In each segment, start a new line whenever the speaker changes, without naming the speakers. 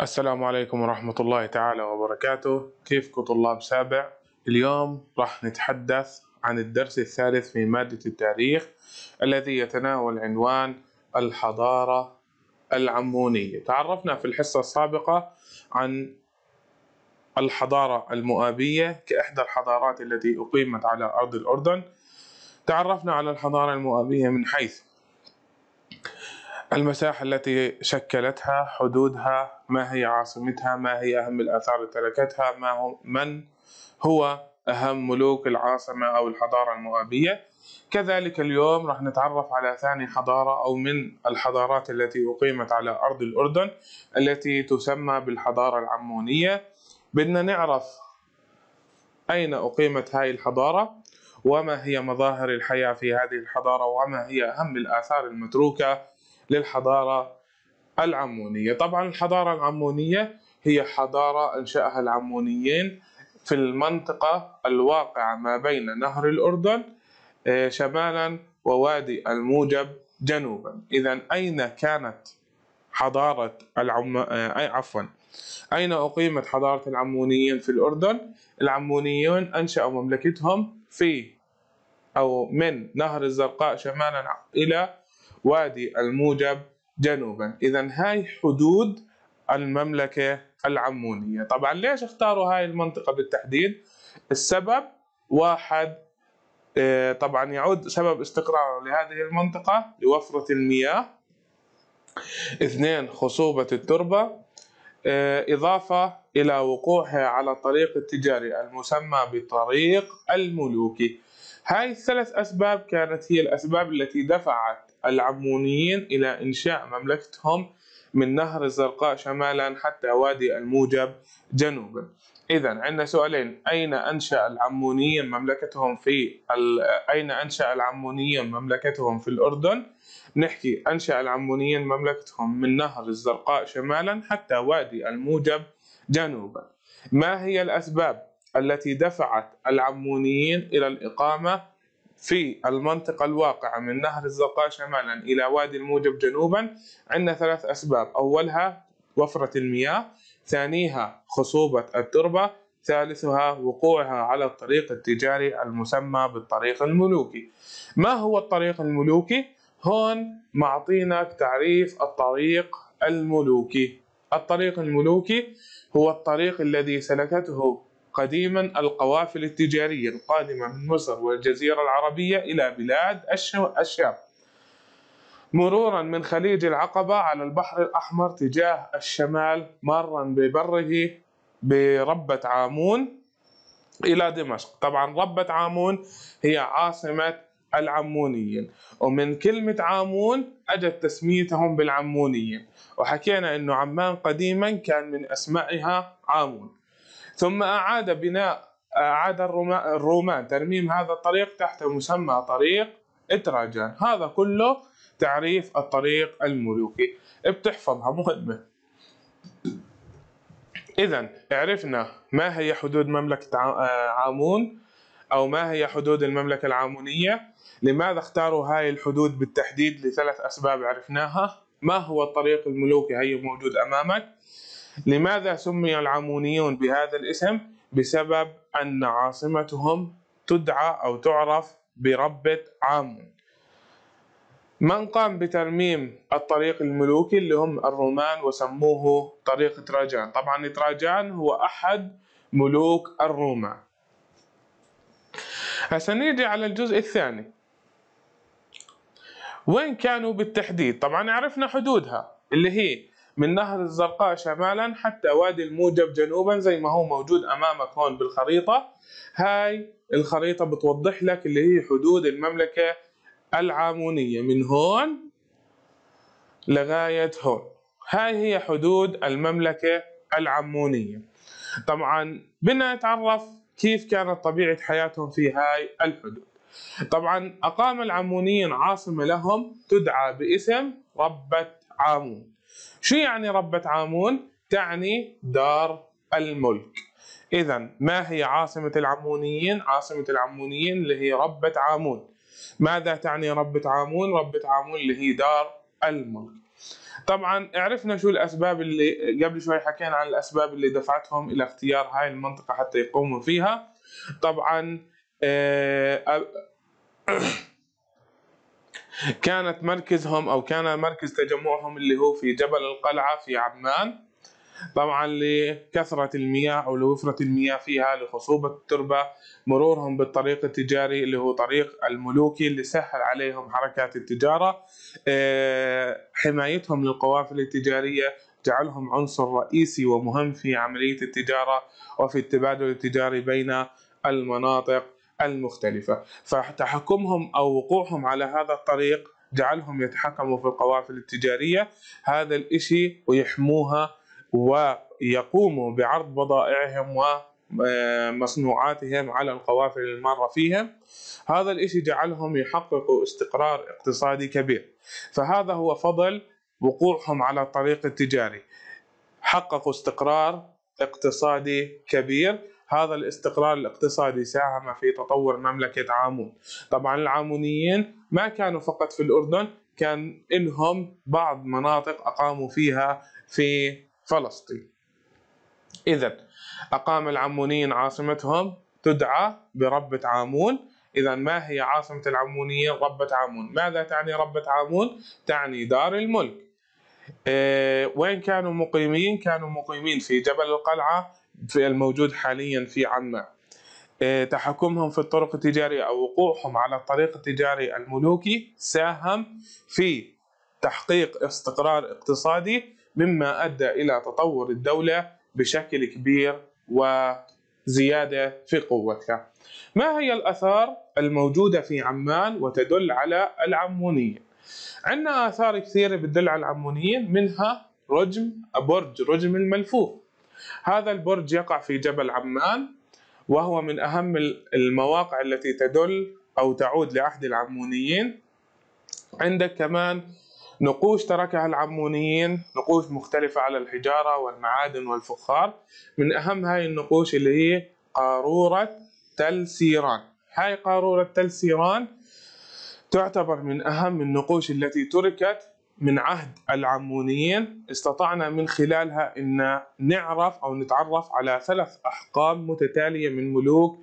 السلام عليكم ورحمة الله تعالى وبركاته كيفكم طلاب سابع اليوم راح نتحدث عن الدرس الثالث في مادة التاريخ الذي يتناول عنوان الحضارة العمونية تعرفنا في الحصة السابقة عن الحضارة المؤابية كإحدى الحضارات التي أقيمت على أرض الأردن تعرفنا على الحضارة المؤابية من حيث المساحة التي شكلتها حدودها ما هي عاصمتها ما هي أهم الآثار التي تركتها ما هو من هو أهم ملوك العاصمة أو الحضارة المؤابية كذلك اليوم راح نتعرف على ثاني حضارة أو من الحضارات التي أقيمت على أرض الأردن التي تسمى بالحضارة العمونية بدنا نعرف أين أقيمت هاي الحضارة وما هي مظاهر الحياة في هذه الحضارة وما هي أهم الآثار المتروكة للحضاره العمونيه، طبعا الحضاره العمونيه هي حضاره انشاها العمونيين في المنطقه الواقعه ما بين نهر الاردن آه، شمالا ووادي الموجب جنوبا، اذا اين كانت حضاره العم آه، أي عفوا أين أقيمت حضارة العمونيين في الأردن؟ العمونيون أنشأوا مملكتهم في أو من نهر الزرقاء شمالا إلى وادي الموجب جنوبا إذا هاي حدود المملكة العمونية طبعا ليش اختاروا هاي المنطقة بالتحديد السبب واحد آه، طبعا يعود سبب استقراره لهذه المنطقة لوفرة المياه اثنين خصوبة التربة آه، إضافة إلى وقوعها على الطريق التجاري المسمى بطريق الملوكي هاي الثلاث أسباب كانت هي الأسباب التي دفعت العمونيين إلى إنشاء مملكتهم من نهر الزرقاء شمالا حتى وادي الموجب جنوبا إذا عندنا سؤالين أين أنشأ العمونيين مملكتهم في ال... أين أنشأ العمونيين مملكتهم في الأردن نحكي أنشأ العمونيين مملكتهم من نهر الزرقاء شمالا حتى وادي الموجب جنوبا ما هي الأسباب التي دفعت العمونيين إلى الإقامة في المنطقة الواقعة من نهر الزقاء شمالا إلى وادي الموجب جنوبا عندنا ثلاث أسباب أولها وفرة المياه ثانيها خصوبة التربة ثالثها وقوعها على الطريق التجاري المسمى بالطريق الملوكي ما هو الطريق الملوكي؟ هون معطينا تعريف الطريق الملوكي الطريق الملوكي هو الطريق الذي سلكته قديما القوافل التجارية القادمة من مصر والجزيرة العربية إلى بلاد الشام مرورا من خليج العقبة على البحر الأحمر تجاه الشمال مرا ببره بربة عامون إلى دمشق طبعا ربة عامون هي عاصمة العمونيين ومن كلمة عامون أجت تسميتهم بالعمونيين وحكينا أنه عمان قديما كان من أسمائها عامون ثم أعاد بناء أعاد الرومان ترميم هذا الطريق تحت مسمى طريق إتراجان هذا كله تعريف الطريق الملوكي بتحفظها مهمة إذا عرفنا ما هي حدود مملكة عامون أو ما هي حدود المملكة العامونية لماذا اختاروا هاي الحدود بالتحديد لثلاث أسباب عرفناها ما هو الطريق الملوكي هي موجود أمامك لماذا سمي العمونيون بهذا الاسم؟ بسبب أن عاصمتهم تدعى أو تعرف بربة عامون من قام بترميم الطريق الملوكي اللي هم الرومان وسموه طريق تراجان طبعا تراجان هو أحد ملوك الرومان هسه نيجي على الجزء الثاني وين كانوا بالتحديد طبعا عرفنا حدودها اللي هي من نهر الزرقاء شمالا حتى وادي الموجب جنوبا زي ما هو موجود امامك هون بالخريطه هاي الخريطه بتوضح لك اللي هي حدود المملكه العامونيه من هون لغايه هون هاي هي حدود المملكه العمونيه طبعا بدنا نتعرف كيف كانت طبيعه حياتهم في هاي الحدود طبعا اقام العمونيين عاصمه لهم تدعى باسم ربه عامون شو يعني ربة عامون؟ تعني دار الملك إذا ما هي عاصمة العمونيين؟ عاصمة العمونيين اللي هي ربة عامون ماذا تعني ربة عامون؟ ربة عامون اللي هي دار الملك طبعا عرفنا شو الأسباب اللي قبل شوي حكينا عن الأسباب اللي دفعتهم إلى اختيار هاي المنطقة حتى يقوموا فيها طبعا أه كانت مركزهم او كان مركز تجمعهم اللي هو في جبل القلعه في عمان طبعا لكثره المياه او لوفره المياه فيها لخصوبه التربه مرورهم بالطريق التجاري اللي هو طريق الملوكي اللي سهل عليهم حركات التجاره آه، حمايتهم للقوافل التجاريه جعلهم عنصر رئيسي ومهم في عمليه التجاره وفي التبادل التجاري بين المناطق المختلفة فتحكمهم أو وقوعهم على هذا الطريق جعلهم يتحكموا في القوافل التجارية هذا الإشي ويحموها ويقوموا بعرض بضائعهم ومصنوعاتهم على القوافل المارة فيهم هذا الإشي جعلهم يحققوا استقرار اقتصادي كبير فهذا هو فضل وقوعهم على الطريق التجاري حققوا استقرار اقتصادي كبير هذا الاستقرار الاقتصادي ساهم في تطور مملكة عامون طبعا العامونيين ما كانوا فقط في الأردن كان لهم بعض مناطق أقاموا فيها في فلسطين إذا أقام العامونيين عاصمتهم تدعى بربة عامون إذا ما هي عاصمة العامونيين ربة عامون ماذا تعني ربة عامون تعني دار الملك إيه وين كانوا مقيمين كانوا مقيمين في جبل القلعة في الموجود حاليا في عمان إيه، تحكمهم في الطرق التجارية أو وقوعهم على الطريق التجاري الملوكي ساهم في تحقيق استقرار اقتصادي مما أدى إلى تطور الدولة بشكل كبير وزيادة في قوتها ما هي الأثار الموجودة في عمان وتدل على العمونيين عندنا آثار كثيرة بتدل على العمونيين منها رجم برج رجم الملفوف هذا البرج يقع في جبل عمان وهو من أهم المواقع التي تدل أو تعود لعهد العمونيين عندك كمان نقوش تركها العمونيين نقوش مختلفة على الحجارة والمعادن والفخار من أهم هاي النقوش اللي هي قارورة تل سيران هاي قارورة تل سيران تعتبر من أهم النقوش التي تركت من عهد العمونيين استطعنا من خلالها ان نعرف او نتعرف على ثلاث احقاب متتاليه من ملوك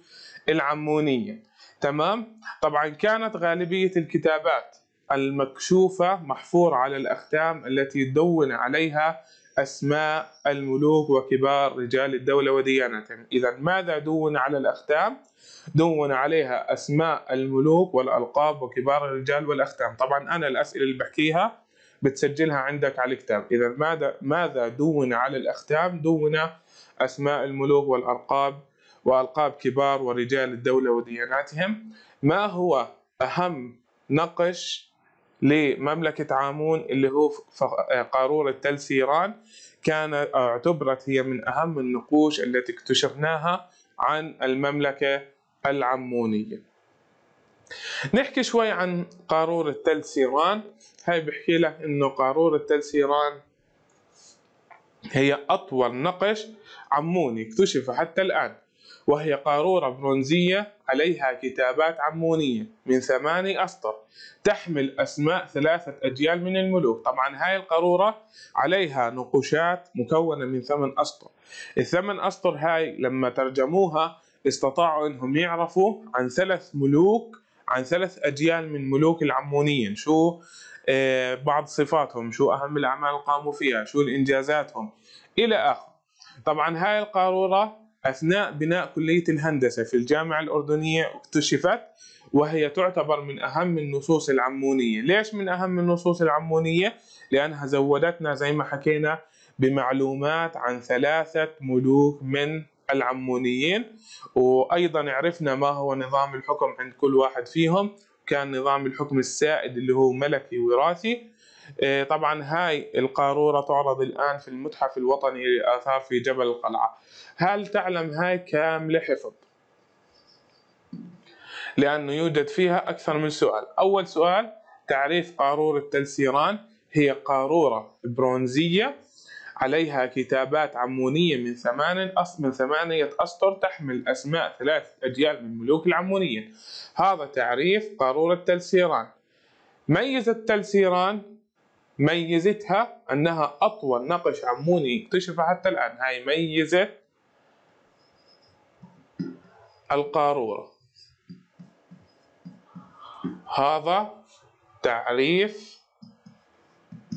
العمونيه تمام طبعا كانت غالبيه الكتابات المكشوفه محفور على الاختام التي دون عليها اسماء الملوك وكبار رجال الدوله وديانتهم اذا ماذا دون على الاختام دون عليها اسماء الملوك والالقاب وكبار الرجال والاختام طبعا انا الاسئله اللي بحكيها بتسجلها عندك على الكتاب إذا ماذا ماذا دون على الأختام دون أسماء الملوك والأرقاب وألقاب كبار ورجال الدولة ودياناتهم ما هو أهم نقش لمملكة عامون اللي هو قارورة تل سيران كان آه، اعتبرت هي من أهم النقوش التي اكتشفناها عن المملكة العمونية نحكي شوي عن قارورة تل سيران هاي بحكي لك انه قارورة تل سيران هي اطول نقش عموني اكتشف حتى الان وهي قارورة برونزية عليها كتابات عمونية من ثماني أسطر تحمل أسماء ثلاثة أجيال من الملوك طبعا هاي القارورة عليها نقوشات مكونة من ثمن أسطر الثمن أسطر هاي لما ترجموها استطاعوا أنهم يعرفوا عن ثلاث ملوك عن ثلاث أجيال من ملوك العمونيين شو آه، بعض صفاتهم شو أهم الأعمال اللي قاموا فيها شو الإنجازاتهم إلى آخر طبعا هاي القارورة أثناء بناء كلية الهندسة في الجامعة الأردنية اكتشفت وهي تعتبر من أهم النصوص العمونية ليش من أهم النصوص العمونية؟ لأنها زودتنا زي ما حكينا بمعلومات عن ثلاثة ملوك من العمونيين وايضا عرفنا ما هو نظام الحكم عند كل واحد فيهم كان نظام الحكم السائد اللي هو ملكي وراثي إيه، طبعا هاي القارورة تعرض الآن في المتحف الوطني للآثار في جبل القلعة هل تعلم هاي كاملة حفظ لأنه يوجد فيها أكثر من سؤال أول سؤال تعريف قارورة تلسيران هي قارورة برونزية عليها كتابات عمونية من ثمانية من ثمانية أسطر تحمل أسماء ثلاثة أجيال من ملوك العمونية هذا تعريف قارورة تلسيران ميزة تلسيران ميزتها أنها أطول نقش عموني اكتشف حتى الآن هاي ميزة القارورة هذا تعريف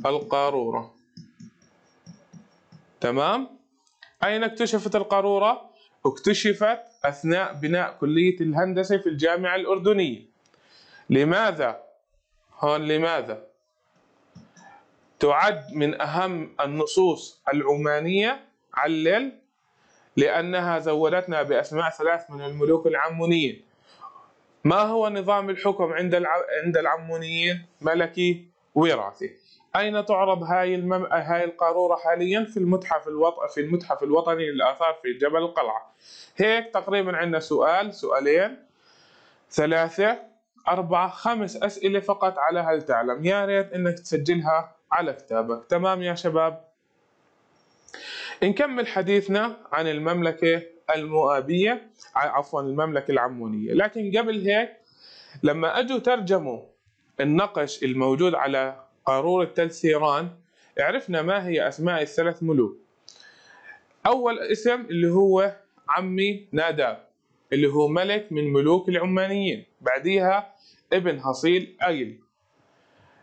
القارورة تمام اين اكتشفت القاروره اكتشفت اثناء بناء كليه الهندسه في الجامعه الاردنيه لماذا هون لماذا تعد من اهم النصوص العمانيه علل لانها زودتنا باسماء ثلاث من الملوك العمونيين ما هو نظام الحكم عند عند العمونيين ملكي وراثي أين تعرض هاي المم... هاي القارورة حاليا في المتحف الوط... في المتحف الوطني للآثار في جبل القلعة هيك تقريبا عندنا سؤال سؤالين ثلاثة أربعة خمس أسئلة فقط على هل تعلم يا ريت إنك تسجلها على كتابك تمام يا شباب نكمل حديثنا عن المملكة المؤابية عفوا المملكة العمونية لكن قبل هيك لما أجوا ترجموا النقش الموجود على قارورة تل سيران عرفنا ما هي أسماء الثلاث ملوك أول اسم اللي هو عمي ناداب اللي هو ملك من ملوك العمانيين بعديها ابن حصيل أيل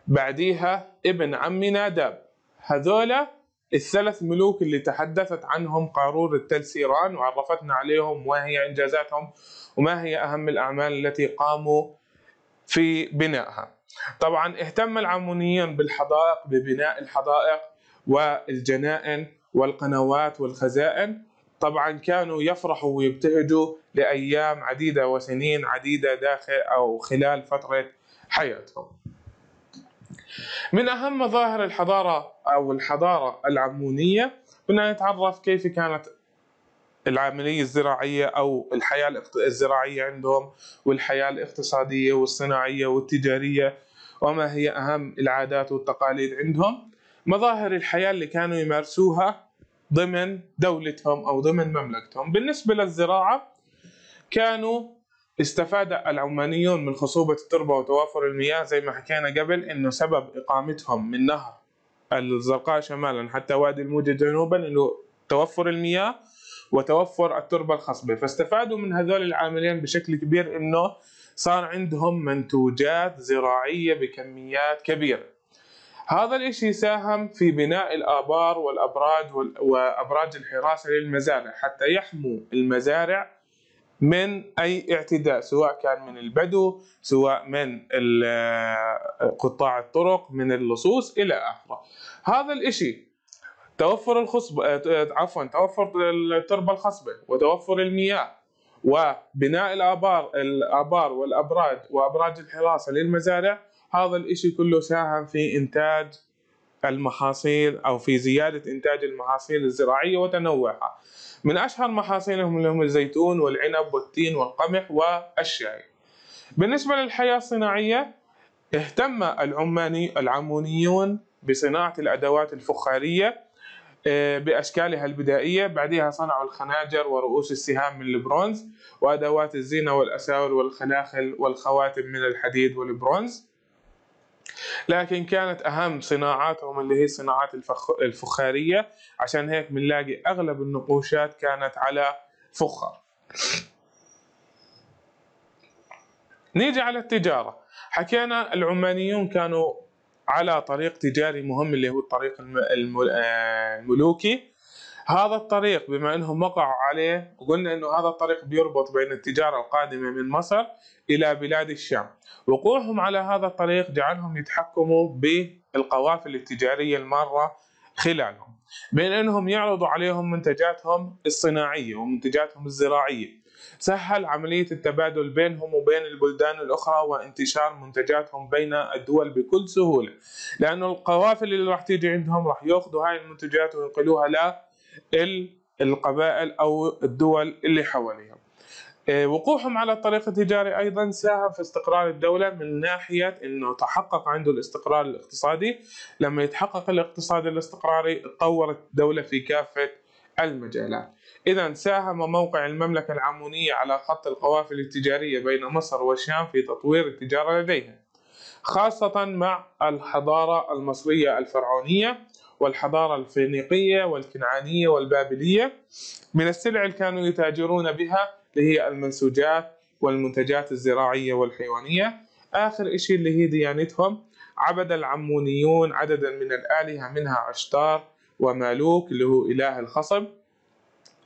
بعديها ابن عمي ناداب هذولا الثلاث ملوك اللي تحدثت عنهم قارورة التلسيران وعرفتنا عليهم هي إنجازاتهم وما هي أهم الأعمال التي قاموا في بنائها طبعا اهتم العمونيون بالحدائق ببناء الحدائق والجنائن والقنوات والخزائن طبعا كانوا يفرحوا ويبتهجوا لأيام عديدة وسنين عديدة داخل أو خلال فترة حياتهم من أهم مظاهر الحضارة أو الحضارة العمونية بدنا نتعرف كيف كانت العملية الزراعية أو الحياة الزراعية عندهم والحياة الاقتصادية والصناعية والتجارية وما هي أهم العادات والتقاليد عندهم مظاهر الحياة اللي كانوا يمارسوها ضمن دولتهم أو ضمن مملكتهم بالنسبة للزراعة كانوا استفاد العمانيون من خصوبة التربة وتوافر المياه زي ما حكينا قبل إنه سبب إقامتهم من نهر الزرقاء شمالا حتى وادي الموجة جنوبا إنه توفر المياه وتوفر التربه الخصبه فاستفادوا من هذول العاملين بشكل كبير انه صار عندهم منتوجات زراعيه بكميات كبيره هذا الاشي ساهم في بناء الابار والابراج وابراج الحراسه للمزارع حتى يحموا المزارع من اي اعتداء سواء كان من البدو سواء من قطاع الطرق من اللصوص الى اخره هذا الاشي توفر الخصبة آه، آه، عفوا توفر التربة الخصبة وتوفر المياه وبناء الآبار الآبار والأبراج وأبراج الحراسة للمزارع هذا الإشي كله ساهم في إنتاج المحاصيل أو في زيادة إنتاج المحاصيل الزراعية وتنوعها من أشهر محاصيلهم اللي هم الزيتون والعنب والتين والقمح والشاي بالنسبة للحياة الصناعية اهتم العماني العمونيون بصناعة الأدوات الفخارية آه، بأشكالها البدائية بعدها صنعوا الخناجر ورؤوس السهام من البرونز وأدوات الزينة والأساور والخلاخل والخواتم من الحديد والبرونز لكن كانت أهم صناعاتهم اللي هي الصناعات الفخ... الفخارية عشان هيك بنلاقي أغلب النقوشات كانت على فخار نيجي على التجارة حكينا العمانيون كانوا على طريق تجاري مهم اللي هو الطريق آه، الملوكي هذا الطريق بما انهم وقعوا عليه وقلنا انه هذا الطريق بيربط بين التجاره القادمه من مصر الى بلاد الشام وقوعهم على هذا الطريق جعلهم يتحكموا بالقوافل التجاريه الماره خلالهم بين انهم يعرضوا عليهم منتجاتهم الصناعيه ومنتجاتهم الزراعيه سهل عمليه التبادل بينهم وبين البلدان الاخرى وانتشار منتجاتهم بين الدول بكل سهوله لأن القوافل اللي راح تيجي عندهم راح ياخذوا هاي المنتجات وينقلوها للقبائل او الدول اللي حواليهم إيه، وقوعهم على الطريق التجاري ايضا ساهم في استقرار الدوله من ناحيه انه تحقق عنده الاستقرار الاقتصادي، لما يتحقق الاقتصاد الاستقراري تطورت الدوله في كافه المجالات. اذا ساهم موقع المملكه العمونيه على خط القوافل التجاريه بين مصر والشام في تطوير التجاره لديها. خاصه مع الحضاره المصريه الفرعونيه والحضارة الفينيقية والكنعانية والبابلية من السلع اللي كانوا يتاجرون بها اللي هي المنسوجات والمنتجات الزراعية والحيوانية آخر إشي اللي هي ديانتهم عبد العمونيون عددا من الآلهة منها عشتار ومالوك اللي هو إله الخصب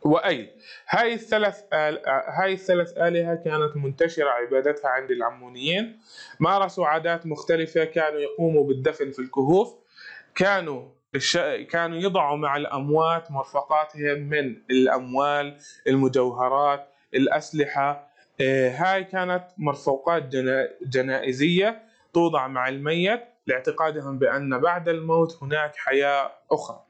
وأي هاي الثلاث آل... هاي الثلاث آلهة كانت منتشرة عبادتها عند العمونيين مارسوا عادات مختلفة كانوا يقوموا بالدفن في الكهوف كانوا الش... كانوا يضعوا مع الأموات مرفقاتهم من الأموال المجوهرات الأسلحة آه، هاي كانت مرفوقات جنائزية توضع مع الميت لاعتقادهم بأن بعد الموت هناك حياة أخرى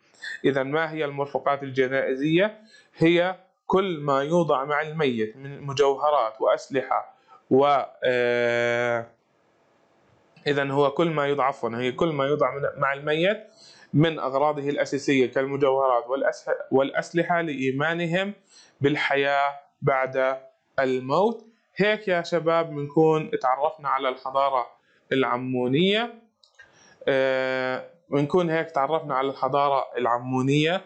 إذا ما هي المرفقات الجنائزية؟ هي كل ما يوضع مع الميت من مجوهرات وأسلحة و آه، إذا هو كل ما يوضع عفوا هي كل ما يوضع مع الميت من أغراضه الأساسية كالمجوهرات والأسلحة لإيمانهم بالحياة بعد الموت هيك يا شباب بنكون تعرفنا على الحضارة العمونية آه، بنكون هيك تعرفنا على الحضارة العمونية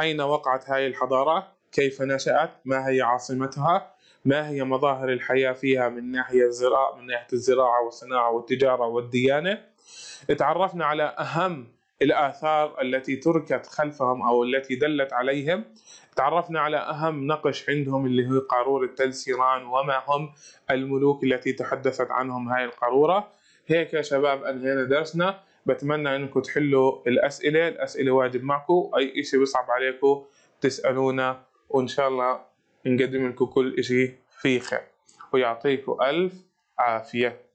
أين وقعت هاي الحضارة كيف نشأت ما هي عاصمتها ما هي مظاهر الحياة فيها من ناحية الزراعة من ناحية الزراعة والصناعة والتجارة والديانة تعرفنا على أهم الآثار التي تركت خلفهم أو التي دلت عليهم تعرفنا على أهم نقش عندهم اللي هو قارورة تلسيران وما هم الملوك التي تحدثت عنهم هاي القارورة هيك يا شباب أنهينا درسنا بتمنى أنكم تحلوا الأسئلة الأسئلة واجب معكم أي إشي بصعب عليكم تسألونا وإن شاء الله نقدم لكم كل إشي في خير ويعطيكم ألف عافية